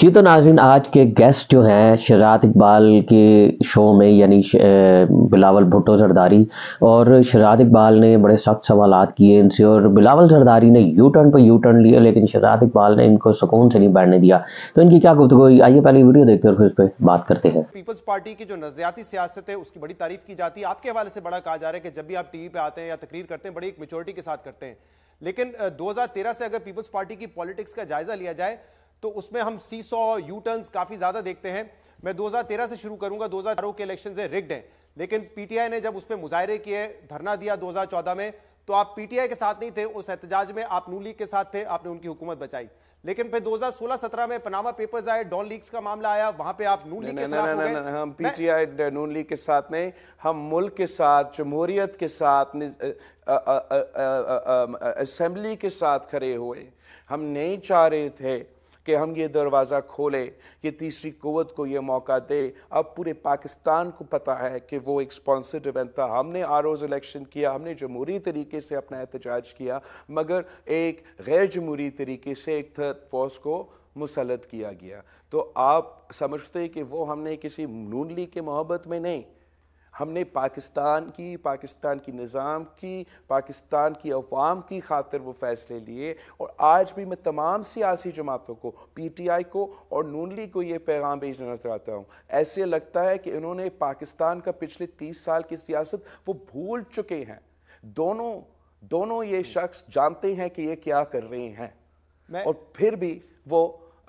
जी तो नाजरीन आज के गेस्ट जो हैं शजात इकबाल के शो में यानी बिलावल भुट्टो जरदारी और शजात इकबाल ने बड़े सख्त सवाल किए इनसे और बिलावल जरदारी ने यू टर्न पर यू टर्न लिया लेकिन शजात इकबाल ने इनको सुकून से नहीं बैठने दिया तो इनकी क्या गुफ्तु आइए पहले वीडियो देखते और फिर उस पर बात करते हैं पीपल्स पार्टी की जो नजरियाती सियासत है उसकी बड़ी तारीफ की जाती है आपके हवाले से बड़ा कहा जा रहा है कि जब भी आप टी वी पर आते हैं या तकरीर करते हैं बड़ी एक मेचोरिटी के साथ करते हैं लेकिन दो से अगर पीपल्स पार्टी की पॉलिटिक्स का जायजा लिया जाए तो उसमें हम सी सौ यू टर्न काफ़ी ज़्यादा देखते हैं मैं 2013 से शुरू करूंगा 2012 के इलेक्शन से रिग्ड है लेकिन पीटीआई ने जब उस पर मुजाहरे किए धरना दिया 2014 में तो आप पीटीआई के साथ नहीं थे उस एहतजाज में आप नू लीग के साथ थे आपने उनकी हुकूमत बचाई लेकिन फिर 2016-17 में पनामा पेपर्स आए डॉन लीग्स का मामला आया वहां पे आप नून लीग के खिलाफ हो गए हम पीटीआई नून लीग के साथ नहीं हम मुल्क के साथ जमहूरियत के साथ असेंबली के साथ खड़े हुए हम नहीं चाह रहे थे कि हम ये दरवाज़ा खोलें ये तीसरी क़वत को ये मौका दे अब पूरे पाकिस्तान को पता है कि वो एक स्पॉन्सर्ड इवेंट था हमने आर रोज़ इलेक्शन किया हमने जमहूरी तरीके से अपना एहतजाज किया मगर एक गैर जमहूरी तरीके से एक थर्ड फोर्स को मुसलत किया गया तो आप समझते कि वो हमने किसी नून ली के मोहब्बत में नहीं हमने पाकिस्तान की पाकिस्तान की निज़ाम की पाकिस्तान की अवाम की खातिर वो फ़ैसले लिए और आज भी मैं तमाम सियासी जमातों को पी टी आई को और नून लीग को ये पैगाम भेजना चाहता हूँ ऐसे लगता है कि इन्होंने पाकिस्तान का पिछले तीस साल की सियासत वो भूल चुके हैं दोनों दोनों ये शख्स जानते हैं कि ये क्या कर रहे हैं और फिर भी वो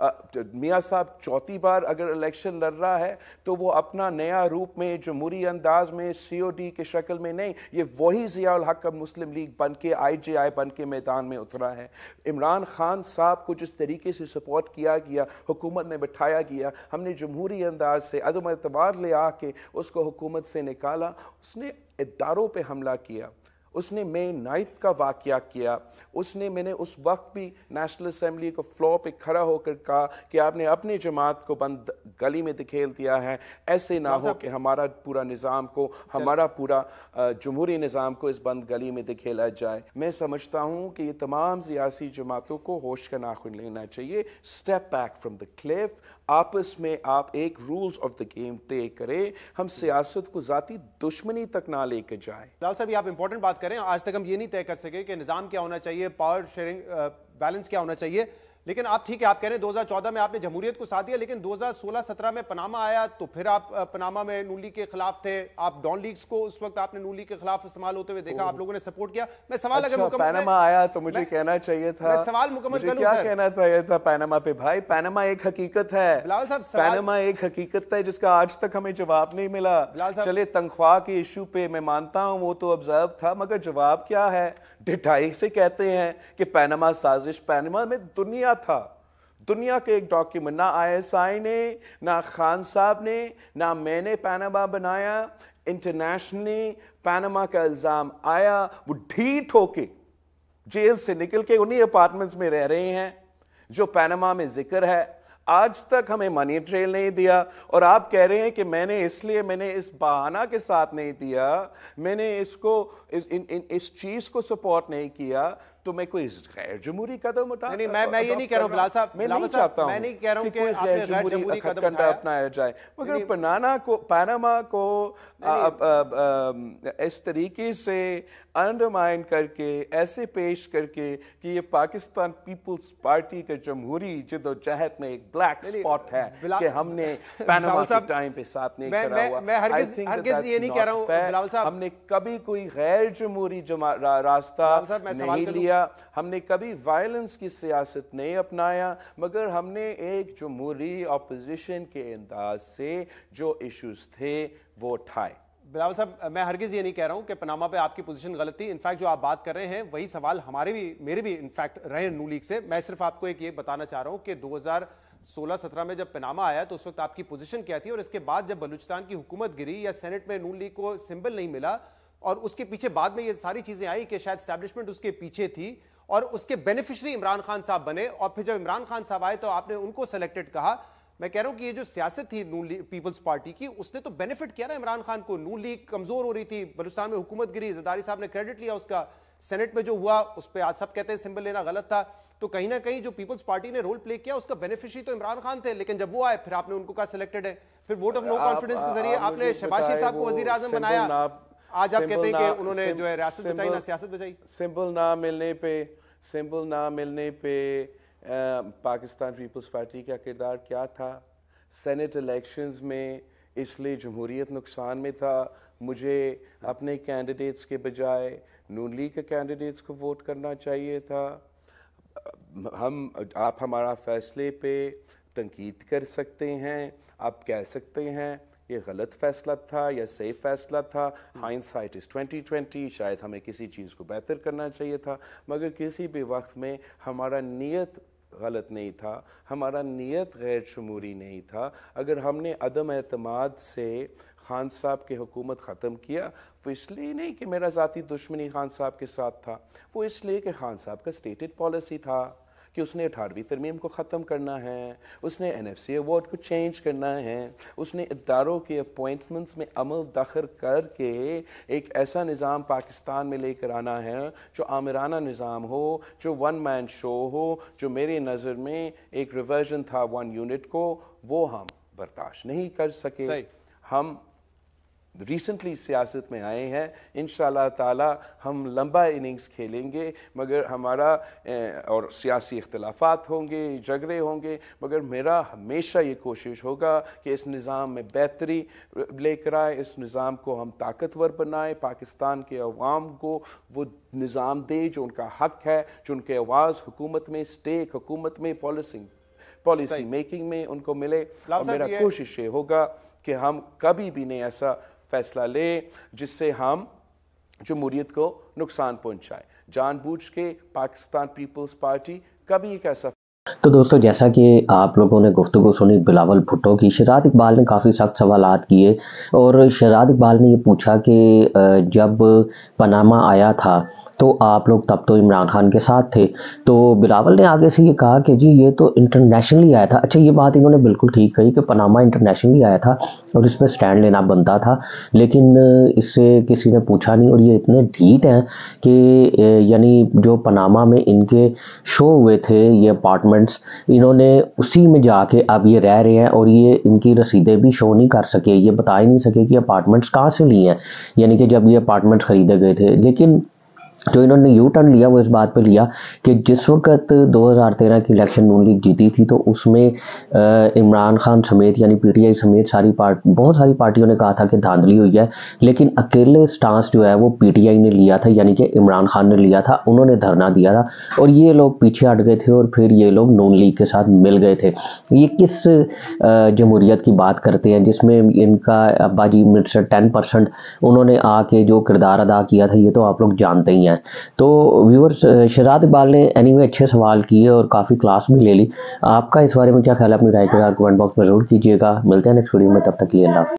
तो मियाँ साहब चौथी बार अगर इलेक्शन लड़ रहा है तो वो अपना नया रूप में जमहूरी अंदाज में डी के शक्ल में नहीं ये वही जियाल हक का मुस्लिम लीग बन के आई जे आई बन के मैदान में उतरा है इमरान खान साहब को जिस तरीके से सपोर्ट किया गया हुकूमत में बिठाया गया हमने जमहूरी अंदाज से अदम अतबार ले आके उसको हुकूमत से निकाला उसने इदारों पर हमला किया उसने मे नाइट का वाक़ किया उसने मैंने उस वक्त भी नेशनल असम्बली को फ्लोर पे खड़ा होकर कहा कि आपने अपनी जमात को बंद गली में दिखेल दिया है ऐसे ना हो कि हमारा पूरा निज़ाम को हमारा पूरा जमहूरी निज़ाम को इस बंद गली में दिखेला जाए मैं समझता हूँ कि ये तमाम सियासी जमातों को होश का नाखुन लेना चाहिए step back from the cliff आपस में आप एक रूल्स ऑफ द गेम तय करें हम सियासत को ज़ाती दुश्मनी तक ना लेकर जाए लाल साहब आप इंपॉर्टेंट बात करें आज तक हम ये नहीं तय कर सके कि निज़ाम क्या होना चाहिए पावर शेयरिंग बैलेंस क्या होना चाहिए लेकिन आप ठीक है आप कह रहे हैं 2014 में आपने जमहूरियत को साथ दिया लेकिन 2016-17 में पनामा आया तो फिर आप पनामा में नूली के खिलाफ थे आप डॉन लीग्स को उस वक्त आपने नूली के खिलाफ इस्तेमाल होते हुए देखा आप लोगों ने सपोर्ट किया मैं सवाल अच्छा, अगर पैनामा आया तो मुझे कहना चाहिए था सवाल मुकम्मल क्या कहना चाहिए था पैनामा पे भाई पैनामा एक हकीकत है लाल साहब पैनामा एक हकीकत है जिसका आज तक हमें जवाब नहीं मिला चले तनख्वाह के इशू पे मैं मानता हूँ वो तो ऑब्जर्व था मगर जवाब क्या है ढिठाई से कहते हैं कि पैनामा साजिश पैनामा में दुनिया आया था दुनिया के एक डॉक्यूमेंट ना आईएसआई ने ना खान साहब ने ना मैंने पैनामा बनाया इंटरनेशनली पैनामा का इल्ज़ाम आया वो ढीठ होके जेल से निकल के उन्हीं अपार्टमेंट्स में रह रहे हैं जो पैनामा में जिक्र है आज तक हमें मनी ट्रेल नहीं दिया और आप कह रहे हैं कि मैंने इसलिए मैंने इस बहाना के साथ नहीं दिया मैंने इसको इस, इन, इन, इस चीज़ को सपोर्ट नहीं किया तो मैं कोई गैर जमहूरी कदम उठा नहीं मैं मैं ये नहीं कह रहा हूँ बिलाल साहब मैं नहीं चाहता हूँ मैं नहीं कह रहा हूँ कि गैर जमहूरी कदम अपनाया जाए मगर पनाना को पनामा को इस तरीके से अंडरमाइन करके ऐसे पेश करके कि ये पाकिस्तान पीपल्स पार्टी के जमहूरी जिदोजहद में एक ब्लैक स्पॉट है कि हमने पनामा के टाइम पे साथ नहीं करा हुआ मैं हरगिज, हरगिज ये नहीं कह रहा हूँ हमने कभी कोई गैर जमहूरी रास्ता नहीं लिया किया हमने कभी वायलेंस की सियासत नहीं अपनाया मगर हमने एक जमहूरी अपोजिशन के अंदाज से जो इशूज थे वो उठाए बिलावल साहब मैं हरगिज़ ये नहीं कह रहा हूँ कि पनामा पे आपकी पोजीशन गलत थी इनफैक्ट जो आप बात कर रहे हैं वही सवाल हमारे भी मेरे भी इनफैक्ट रहे नू लीग से मैं सिर्फ आपको एक ये बताना चाह रहा हूँ कि 2016-17 में जब पनामा आया तो उस वक्त आपकी पोजीशन क्या थी और इसके बाद जब बलूचिस्तान की हुकूमत गिरी या सेनेट में नू लीग को सिंबल नहीं मिला और उसके पीछे बाद में ये सारी चीजें आई कि शायद स्टैब्लिशमेंट उसके पीछे थी और उसके बेनिफिशरी इमरान खान साहब बने और फिर जब इमरान खान साहब आए तो आपने उनको सेलेक्टेड कहा मैं कह रहा हूं कि ये जो सियासत थी नून लीग पीपल्स पार्टी की उसने तो बेनिफिट किया ना इमरान खान को नून लीग कमजोर हो रही थी बलुस्तान में हुकूमत गिरी जदारी साहब ने क्रेडिट लिया उसका सेनेट में जो हुआ उस पर आज सब कहते हैं सिंबल लेना गलत था तो कहीं ना कहीं जो पीपल्स पार्टी ने रोल प्ले किया उसका बेनिफिशरी तो इमरान खान थे लेकिन जब वो आए फिर आपने उनको कहा सिलेक्टेड है फिर वोट ऑफ नो कॉन्फिडेंस के जरिए आपने शबाज शरीफ साहब को वजीर आजम बनाया आज आप कहते हैं कि उन्होंने जो है रियासत बचाई ना सियासत बचाई सिंपल ना मिलने पे सिंपल ना मिलने पे पाकिस्तान पीपल्स पार्टी का किरदार क्या था सेनेट इलेक्शंस में इसलिए जमहूरियत नुकसान में था मुझे अपने कैंडिडेट्स के बजाय नून लीग के कैंडिडेट्स को वोट करना चाहिए था हम आप हमारा फैसले पे तनकीद कर सकते हैं आप कह सकते हैं ये गलत फैसला था या सही फैसला था hindsight is twenty twenty शायद हमें किसी चीज़ को बेहतर करना चाहिए था मगर किसी भी वक्त में हमारा नीयत गलत नहीं था हमारा नीयत गैर शमूरी नहीं था अगर हमने अदम अतमाद से खान साहब की हुकूमत ख़त्म किया वो इसलिए नहीं कि मेरा ज़ाती दुश्मनी खान साहब के साथ था वो इसलिए कि खान साहब का स्टेटेड पॉलिसी था कि उसने अठारहवीं तरमीम को ख़त्म करना है उसने एन एफ सी अवार्ड को चेंज करना है उसने इदारों के अपॉइंटमेंट्स में अमल दखर करके एक ऐसा निज़ाम पाकिस्तान में लेकर आना है जो आमिराना निज़ाम हो जो वन मैन शो हो जो मेरे नज़र में एक रिवर्जन था वन यूनिट को वो हम बर्दाश्त नहीं कर सके हम रिसेंटली सियासत में आए हैं इन ताला हम लंबा इनिंग्स खेलेंगे मगर हमारा और सियासी इख्तलाफात होंगे झगड़े होंगे मगर मेरा हमेशा ये कोशिश होगा कि इस निज़ाम में बेहतरी लेकर आए इस निज़ाम को हम ताकतवर बनाएं पाकिस्तान के अवाम को वो निज़ाम दे जो उनका हक है जो उनके आवाज़ हुकूमत में स्टेक हुकूमत में पॉलिसिंग पॉलिसी मेकिंग में उनको मिले और मेरा कोशिश ये होगा कि हम कभी भी नहीं ऐसा फैसला ले जिससे हम जमहूरीत को नुकसान पहुंचाए जानबूझ के पाकिस्तान पीपल्स पार्टी कभी एक ऐसा तो दोस्तों जैसा कि आप लोगों ने गुफ्तु सुनी बिलावल भुट्टो की शराद इकबाल ने काफ़ी सख्त सवाल किए और शराद इकबाल ने ये पूछा कि जब पनामा आया था तो आप लोग तब तो इमरान खान के साथ थे तो बिलावल ने आगे से ये कहा कि जी ये तो इंटरनेशनली आया था अच्छा ये बात इन्होंने बिल्कुल ठीक कही कि पनामा इंटरनेशनली आया था और इस पर स्टैंड लेना बनता था लेकिन इससे किसी ने पूछा नहीं और ये इतने ढीट हैं कि यानी जो पनामा में इनके शो हुए थे ये अपार्टमेंट्स इन्होंने उसी में जाके अब ये रह रहे हैं और ये इनकी रसीदें भी शो नहीं कर सके ये बता ही नहीं सके कि अपार्टमेंट्स कहाँ से लिए हैं यानी कि जब ये अपार्टमेंट्स ख़रीदे गए थे लेकिन जो तो इन्होंने यू टर्न लिया वो इस बात पे लिया कि जिस वक्त 2013 की इलेक्शन नून लीग जीती थी तो उसमें इमरान खान समेत यानी पीटीआई समेत सारी पार्ट बहुत सारी पार्टियों ने कहा था कि धांधली हुई है लेकिन अकेले स्टांस जो है वो पीटीआई ने लिया था यानी कि इमरान खान ने लिया था उन्होंने धरना दिया था और ये लोग पीछे हट गए थे और फिर ये लोग नून लीग के साथ मिल गए थे ये किस जमहूरियत की बात करते हैं जिसमें इनका अब्बाजी मिनिस्टर टेन उन्होंने आके जो किरदार अदा किया था ये तो आप लोग जानते ही हैं हैं तो व्यूअर्स शरात इकबाल ने एनी anyway, अच्छे सवाल किए और काफ़ी क्लास भी ले ली आपका इस बारे में क्या ख्याल है अपनी राय के साथ कमेंट बॉक्स में ज़रूर कीजिएगा मिलते हैं नेक्स्ट वीडियो में तब तक लिए अल्लाह